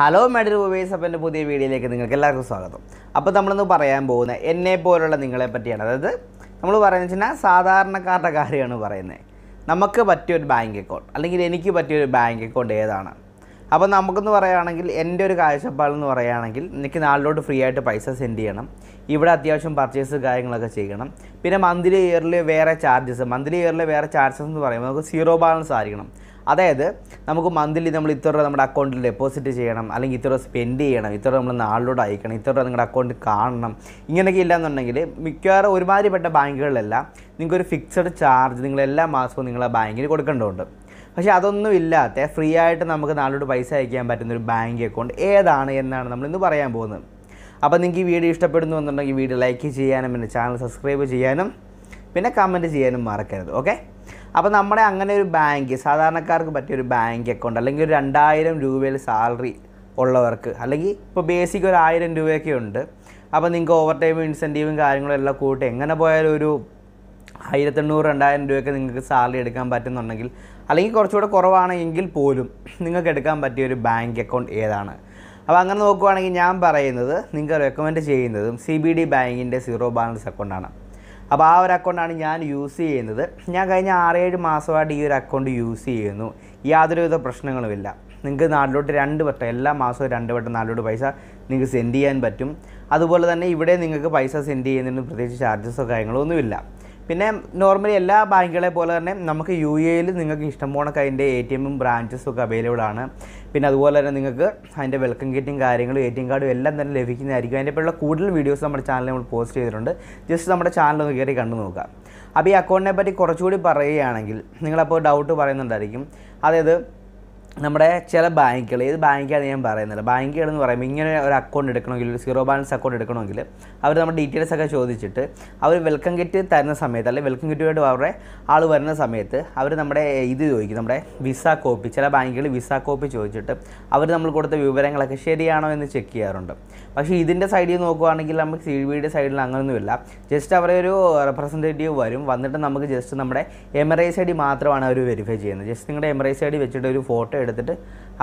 hello murder movies അപ്പം എൻ്റെ പുതിയ വീഡിയോയിലേക്ക് നിങ്ങൾക്ക് എല്ലാവർക്കും സ്വാഗതം അപ്പോൾ നമ്മളൊന്ന് പറയാൻ പോകുന്നത് എന്നെ പോലുള്ള നിങ്ങളെ പറ്റിയാണ് അതായത് നമ്മൾ പറയുന്നത് വെച്ചാൽ സാധാരണക്കാരുടെ കാര്യമാണ് പറയുന്നത് നമുക്ക് പറ്റിയൊരു ബാങ്ക് അക്കൗണ്ട് അല്ലെങ്കിൽ എനിക്ക് പറ്റിയൊരു ബാങ്ക് അക്കൗണ്ട് ഏതാണ് അപ്പോൾ നമുക്കെന്ന് പറയുകയാണെങ്കിൽ എൻ്റെ ഒരു കാഴ്ചപ്പാടെന്ന് പറയുകയാണെങ്കിൽ എനിക്ക് നാളിലോട്ട് ഫ്രീ ആയിട്ട് പൈസ സെൻഡ് ചെയ്യണം ഇവിടെ അത്യാവശ്യം പർച്ചേസ് കാര്യങ്ങളൊക്കെ ചെയ്യണം പിന്നെ മന്ത്ലി ഇയറിൽ വേറെ ചാർജസ് മന്ത്ലി ഇയറിൽ വേറെ ചാർജസ് എന്ന് പറയുമ്പോൾ നമുക്ക് സീറോ ബാലൻസ് ആയിരിക്കണം അതായത് നമുക്ക് മന്ത്ലി നമ്മൾ ഇത്ര രൂപ നമ്മുടെ അക്കൗണ്ടിൽ ഡെപ്പോസിറ്റ് ചെയ്യണം അല്ലെങ്കിൽ ഇത്ര രൂപ സ്പെൻഡ് ചെയ്യണം ഇത്ര നമ്മൾ നാളിലൂടെ അയക്കണം ഇത്ര രൂപ നിങ്ങളുടെ അക്കൗണ്ട് കാണണം ഇങ്ങനെയൊക്കെ ഇല്ലയെന്നുണ്ടെങ്കിൽ മിക്കവാറും ഒരുമാതിരിപ്പെട്ട ബാങ്കുകളിലെല്ലാം നിങ്ങൾക്കൊരു ഫിക്സഡ് ചാർജ് നിങ്ങൾ എല്ലാ മാസവും നിങ്ങളെ ബാങ്കിൽ കൊടുക്കേണ്ടതുണ്ട് പക്ഷേ അതൊന്നും ഇല്ലാത്ത ഫ്രീ ആയിട്ട് നമുക്ക് നാളിലൂടെ പൈസ അയക്കാൻ പറ്റുന്ന ഒരു ബാങ്ക് അക്കൗണ്ട് ഏതാണ് എന്നാണ് നമ്മൾ ഇന്ന് പറയാൻ പോകുന്നത് അപ്പോൾ നിങ്ങൾക്ക് ഈ വീഡിയോ ഇഷ്ടപ്പെടുന്നു എന്നുണ്ടെങ്കിൽ വീഡിയോ ലൈക്ക് ചെയ്യാനും പിന്നെ ചാനൽ സബ്സ്ക്രൈബ് ചെയ്യാനും പിന്നെ കമൻറ്റ് ചെയ്യാനും മറക്കരുത് ഓക്കെ അപ്പോൾ നമ്മുടെ അങ്ങനെ ഒരു ബാങ്ക് സാധാരണക്കാർക്ക് പറ്റിയ ഒരു ബാങ്ക് അക്കൗണ്ട് അല്ലെങ്കിൽ ഒരു രണ്ടായിരം രൂപയിൽ സാലറി ഉള്ളവർക്ക് അല്ലെങ്കിൽ ഇപ്പോൾ ബേസിക് ഒരു ആയിരം രൂപയൊക്കെ ഉണ്ട് അപ്പോൾ നിങ്ങൾക്ക് ഓവർ ടൈം ഇൻസെൻറ്റീവും കാര്യങ്ങളും എല്ലാം കൂട്ടി എങ്ങനെ പോയാലും ഒരു ആയിരത്തെണ്ണൂറ് രണ്ടായിരം രൂപയൊക്കെ നിങ്ങൾക്ക് സാലറി എടുക്കാൻ പറ്റുന്നുണ്ടെങ്കിൽ അല്ലെങ്കിൽ കുറച്ചുകൂടെ കുറവാണെങ്കിൽ പോലും നിങ്ങൾക്ക് എടുക്കാൻ പറ്റിയ ഒരു ബാങ്ക് അക്കൗണ്ട് ഏതാണ് അപ്പോൾ അങ്ങനെ നോക്കുവാണെങ്കിൽ ഞാൻ പറയുന്നത് നിങ്ങൾക്ക് റെക്കമെൻഡ് ചെയ്യുന്നതും സി ബി ഡി ബാങ്കിൻ്റെ സീറോ ബാലൻസ് അക്കൗണ്ടാണ് അപ്പോൾ ആ ഒരു അക്കൗണ്ടാണ് ഞാൻ യൂസ് ചെയ്യുന്നത് ഞാൻ കഴിഞ്ഞ ആറേഴ് മാസമായിട്ട് ഈ ഒരു അക്കൗണ്ട് യൂസ് ചെയ്യുന്നു യാതൊരുവിധ പ്രശ്നങ്ങളുമില്ല നിങ്ങൾക്ക് നാട്ടിലോട്ട് രണ്ട് വട്ടം എല്ലാ മാസവും രണ്ട് വട്ടം നാട്ടിലോട്ട് പൈസ നിങ്ങൾക്ക് സെൻഡ് ചെയ്യാൻ പറ്റും അതുപോലെ തന്നെ ഇവിടെ നിങ്ങൾക്ക് പൈസ സെൻഡ് ചെയ്യുന്നതിന് പ്രത്യേകിച്ച് ചാർജസോ കാര്യങ്ങളോ ഒന്നുമില്ല പിന്നെ നോർമലി എല്ലാ ബാങ്കുകളെ പോലെ തന്നെ നമുക്ക് യു എയിൽ നിങ്ങൾക്ക് ഇഷ്ടം പോണ കൈൻ്റെ എ ടി എമ്മും ബ്രാഞ്ചസും ഒക്കെ അവൈലബിൾ ആണ് പിന്നെ അതുപോലെ തന്നെ നിങ്ങൾക്ക് അതിൻ്റെ വെൽക്കം കിറ്റും കാര്യങ്ങളും എ ടി എം കാർഡും എല്ലാം തന്നെ ലഭിക്കുന്നതായിരിക്കും അതിൻ്റെ പേരുള്ള കൂടുതൽ വീഡിയോസ് നമ്മുടെ ചാനലിൽ നമ്മൾ പോസ്റ്റ് ചെയ്തിട്ടുണ്ട് ജസ്റ്റ് നമ്മുടെ ചാനൽ ഒന്ന് കയറി കണ്ടു നോക്കുക അപ്പോൾ ഈ അക്കൗണ്ടിനെ പറ്റി കുറച്ചുകൂടി പറയുകയാണെങ്കിൽ നിങ്ങളപ്പോൾ ഡൗട്ട് പറയുന്നുണ്ടായിരിക്കും അതായത് നമ്മുടെ ചില ബാങ്കുകൾ ഏത് ബാങ്കാണ് ഞാൻ പറയുന്നില്ല ബാങ്കുകൾ എന്ന് പറയുമ്പോൾ ഇങ്ങനെ ഒരു അക്കൗണ്ട് എടുക്കണമെങ്കിൽ ഒരു സീറോ ബാലൻസ് അക്കൗണ്ട് എടുക്കണമെങ്കിൽ അവർ നമ്മുടെ ഡീറ്റെയിൽസ് ഒക്കെ ചോദിച്ചിട്ട് അവർ വെൽക്കം കിറ്റ് തരുന്ന സമയത്ത് അല്ലെങ്കിൽ വെൽക്കം കിറ്റുമായിട്ട് അവരുടെ ആൾ വരുന്ന സമയത്ത് അവർ നമ്മുടെ ഇത് ചോദിക്കും നമ്മുടെ വിസ കോപ്പി ചില ബാങ്കുകൾ വിസ കോപ്പി ചോദിച്ചിട്ട് അവർ നമ്മൾ കൊടുത്ത വിവരങ്ങളൊക്കെ ശരിയാണോ എന്ന് ചെക്ക് ചെയ്യാറുണ്ട് പക്ഷേ ഇതിൻ്റെ സൈഡിൽ നോക്കുകയാണെങ്കിൽ നമുക്ക് സി ഡി സൈഡിൽ അങ്ങനെയൊന്നുമില്ല ജസ്റ്റ് അവരെ ഒരു റെപ്രസെൻറ്റേറ്റീവ് വരും വന്നിട്ട് നമുക്ക് ജസ്റ്റ് നമ്മുടെ ആർ ഐ ഡി മാത്രമാണ് അവർ വെരിഫൈ ചെയ്യുന്നത് ജസ്റ്റ് നിങ്ങളുടെ എമറൈസ് ഐ ഡി വെച്ചിട്ട് ഒരു ഫോട്ടോ എടുത്തിട്ട്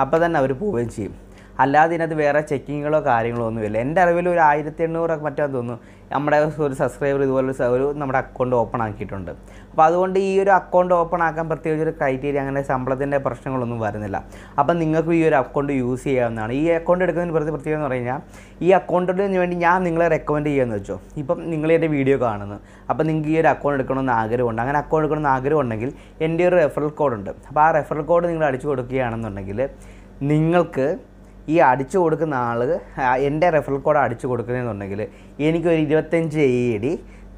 അപ്പോൾ തന്നെ അവർ പോവുകയും ചെയ്യും അല്ലാതെ ഇതിനകത്ത് വേറെ ചെക്കിങ്ങുകളോ കാര്യങ്ങളോ ഒന്നുമില്ല എൻ്റെ അറിവിൽ ഒരു ആയിരത്തി എണ്ണൂറൊക്കെ മറ്റോ തോന്നുന്നു നമ്മുടെ ഒരു സബ്സ്ക്രൈബർ ഇതുപോലെ ഒരു നമ്മുടെ അക്കൗണ്ട് ഓപ്പൺ ആക്കിയിട്ടുണ്ട് അപ്പോൾ അതുകൊണ്ട് ഈ ഒരു അക്കൗണ്ട് ഓപ്പൺ ആക്കാൻ പ്രത്യേകിച്ച് ഒരു ക്രൈറ്റീരിയ അങ്ങനെ ശമ്പളത്തിൻ്റെ പ്രശ്നങ്ങളൊന്നും വരുന്നില്ല അപ്പം നിങ്ങൾക്ക് ഈ ഒരു അക്കൗണ്ട് യൂസ് ചെയ്യാവുന്നതാണ് ഈ അക്കൗണ്ട് എടുക്കുന്നതിന് പ്രതി പ്രത്യേകം എന്ന് പറഞ്ഞു കഴിഞ്ഞാൽ ഈ അക്കൗണ്ടിന് വേണ്ടി ഞാൻ നിങ്ങളെ റെക്കമെൻഡ് ചെയ്യുമെന്ന് വെച്ചോ ഇപ്പം നിങ്ങൾ എൻ്റെ വീഡിയോ കാണുന്നു അപ്പം നിങ്ങൾക്ക് ഈ ഒരു അക്കൗണ്ട് എടുക്കണമെന്ന് ആഗ്രഹമുണ്ട് അങ്ങനെ അക്കൗണ്ട് എടുക്കണമെന്ന് ആഗ്രഹമുണ്ടെങ്കിൽ എൻ്റെ ഒരു റെഫറൽ കോഡുണ്ട് അപ്പോൾ ആ റെഫറൽ കോഡ് നിങ്ങൾ അടിച്ചു കൊടുക്കുകയാണെന്നുണ്ടെങ്കിൽ നിങ്ങൾക്ക് ഈ അടിച്ചു കൊടുക്കുന്ന ആൾ എൻ്റെ റെഫറൽ കോഡ് അടിച്ചു കൊടുക്കുന്നതെന്നുണ്ടെങ്കിൽ എനിക്കൊരു ഇരുപത്തഞ്ച് എ ഡി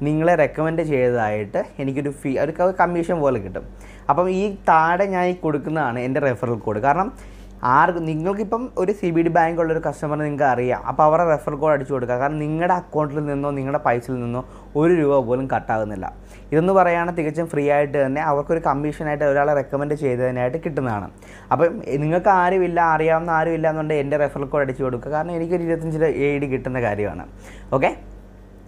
നിങ്ങളെ റെക്കമെൻഡ് ചെയ്തതായിട്ട് എനിക്കൊരു ഫീ ഒരു കമ്മീഷൻ പോലെ കിട്ടും അപ്പം ഈ താഴെ ഞാൻ ഈ കൊടുക്കുന്നതാണ് എൻ്റെ റെഫറൽ കോഡ് കാരണം ആർക്ക് നിങ്ങൾക്കിപ്പം ഒരു സി ബി ഡി ബാങ്കുള്ള ഒരു കസ്റ്റമർ നിങ്ങൾക്ക് അറിയാം അപ്പോൾ അവരുടെ റെഫർ കോഡ് അടിച്ചു കൊടുക്കുക കാരണം നിങ്ങളുടെ അക്കൗണ്ടിൽ നിന്നോ നിങ്ങളുടെ പൈസയിൽ നിന്നോ ഒരു രൂപ പോലും കട്ടാകുന്നില്ല ഇതെന്ന് പറയുകയാണെങ്കിൽ തികച്ചും ഫ്രീ ആയിട്ട് തന്നെ അവർക്കൊരു കമ്മീഷനായിട്ട് ഒരാളെ റെക്കമെൻഡ് ചെയ്തതിനായിട്ട് കിട്ടുന്നതാണ് അപ്പം നിങ്ങൾക്ക് ആരുമില്ല അറിയാവുന്ന ആരുമില്ല എന്നുണ്ടെങ്കിൽ എൻ്റെ റെഫർ കോഡ് അടിച്ചു കൊടുക്കുക കാരണം എനിക്കൊരു ഇരുപത്തഞ്ച് എ ഡി കിട്ടുന്ന കാര്യമാണ് ഓക്കെ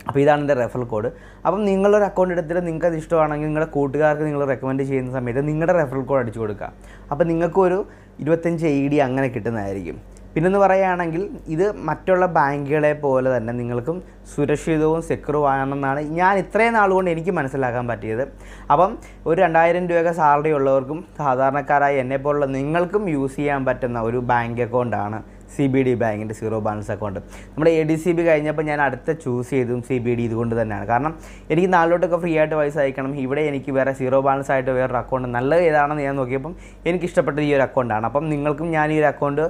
അപ്പോൾ ഇതാണ് എൻ്റെ റെഫർ കോഡ് അപ്പം നിങ്ങളൊരു അക്കൗണ്ട് എടുത്തിട്ട് നിങ്ങൾക്ക് അത് ഇഷ്ടമാണെങ്കിൽ നിങ്ങളുടെ കൂട്ടുകാർക്ക് നിങ്ങൾ റെക്കമെൻഡ് ചെയ്യുന്ന സമയത്ത് നിങ്ങളുടെ റെഫറൽ കോഡ് അടിച്ചു കൊടുക്കുക അപ്പോൾ നിങ്ങൾക്കൊരു ഇരുപത്തഞ്ച് ഐ ഡി അങ്ങനെ കിട്ടുന്നതായിരിക്കും പിന്നെന്ന് പറയുകയാണെങ്കിൽ ഇത് മറ്റുള്ള ബാങ്കുകളെ പോലെ തന്നെ നിങ്ങൾക്കും സുരക്ഷിതവും സെക്യൂറും ആണെന്നാണ് ഞാൻ ഇത്രയും നാളുകൊണ്ട് എനിക്ക് മനസ്സിലാക്കാൻ പറ്റിയത് അപ്പം ഒരു രണ്ടായിരം രൂപയൊക്കെ സാലറി ഉള്ളവർക്കും സാധാരണക്കാരായ എന്നെപ്പോലുള്ള നിങ്ങൾക്കും യൂസ് ചെയ്യാൻ പറ്റുന്ന ഒരു ബാങ്ക് അക്കൗണ്ടാണ് സി ബി ഡി ബാങ്കിൻ്റെ സീറോ ബാലൻസ് അക്കൗണ്ട് നമ്മുടെ എ ഡി സി ബി കഴിഞ്ഞപ്പോൾ ഞാൻ അടുത്ത ചൂസ് ചെയ്തതും സി ബി ഡി ഇതുകൊണ്ട് തന്നെയാണ് കാരണം എനിക്ക് നാളിലോട്ടൊക്കെ ഫ്രീ ആയിട്ട് പൈസ അയക്കണം ഇവിടെ എനിക്ക് വേറെ സീറോ ബാലൻസ് ആയിട്ട് വേറൊരു അക്കൗണ്ട് നല്ലത് ഏതാണെന്ന് ഞാൻ നോക്കിയപ്പം എനിക്ക് ഇഷ്ടപ്പെട്ട ഈ ഒരു അക്കൗണ്ടാണ് അപ്പം നിങ്ങൾക്കും ഞാൻ ഈ ഒരു അക്കൗണ്ട്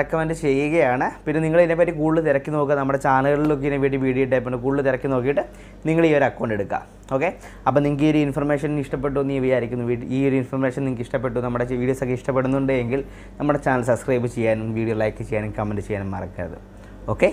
റെക്കമെൻഡ് ചെയ്യുകയാണ് പിന്നെ നിങ്ങൾ ഇതിനെപ്പറ്റി കൂടുതൽ തിരക്കി നോക്കുക നമ്മുടെ ചാനലുകളിലൊക്കെ ഇതിനെ വേണ്ടി വീഡിയോ ടൈപ്പുണ്ട് കൂടുതൽ തിരക്കി നോക്കിയിട്ട് നിങ്ങൾ ഈ ഒരു അക്കൗണ്ട് എടുക്കുക ഓക്കെ അപ്പോൾ നിങ്ങൾക്ക് ഈ ഒരു ഇൻഫർമേഷൻ ഇഷ്ടപ്പെട്ടു എന്ന് വിചാരിക്കുന്നു ഈ ഒരു ഇൻഫർമേഷൻ നിങ്ങൾക്ക് ഇഷ്ടപ്പെട്ടു നമ്മുടെ വീഡിയോസ് ഒക്കെ ഇഷ്ടപ്പെടുന്നുണ്ടെങ്കിൽ നമ്മുടെ ചാനൽ സബ്സ്ക്രൈബ് ചെയ്യാനും വീഡിയോ ലൈക്ക് ചെയ്യാനും കമൻറ്റ് ചെയ്യാനും മറക്കരുത് ഓക്കെ